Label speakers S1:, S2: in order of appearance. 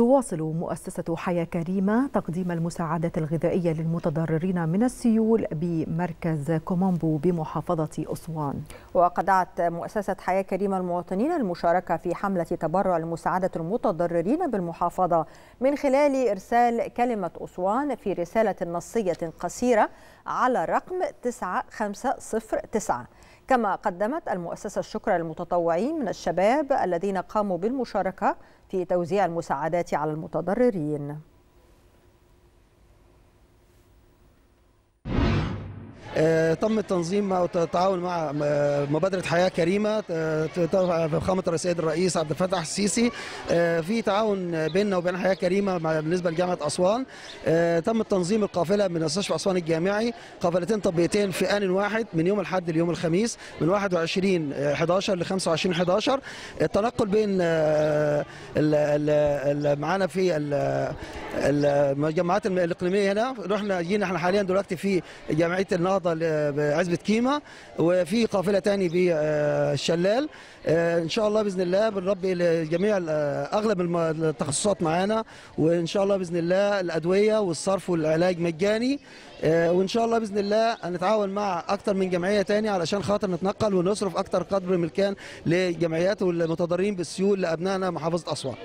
S1: تواصل مؤسسة حياة كريمة تقديم المساعدات الغذائية للمتضررين من السيول بمركز كومومبو بمحافظة أسوان
S2: وقدعت مؤسسة حياة كريمة المواطنين المشاركة في حملة تبرع لمساعدة المتضررين بالمحافظة من خلال إرسال كلمة أسوان في رسالة نصية قصيرة على رقم 9509 كما قدمت المؤسسة الشكر للمتطوعين من الشباب الذين قاموا بالمشاركة في توزيع المساعدات على المتضررين
S3: آه، تم التنظيم او التعاون مع آه، مبادره حياه كريمه آه، فخامه السيد الرئيس عبد الفتاح السيسي في تعاون بيننا وبين حياه كريمه بالنسبه لجامعه اسوان تم تنظيم القافله من مستشفى اسوان الجامعي قافلتين طبيتين في ان واحد من يوم الاحد ليوم الخميس من 21 11 ل 25 11 التنقل بين معانا في الجامعات الاقليميه هنا رحنا جينا احنا حاليا دلوقتي في جامعه النهضه النهارده بعزبه كيما وفي قافله تاني بالشلال آه، ان شاء الله باذن الله بنربي جميع آه، اغلب التخصصات معانا وان شاء الله باذن الله الادويه والصرف والعلاج مجاني آه، وان شاء الله باذن الله هنتعاون مع اكثر من جمعيه تاني علشان خاطر نتنقل ونصرف اكثر قدر ممكن لجمعيات والمتضررين بالسيول لابنائنا محافظه اسوان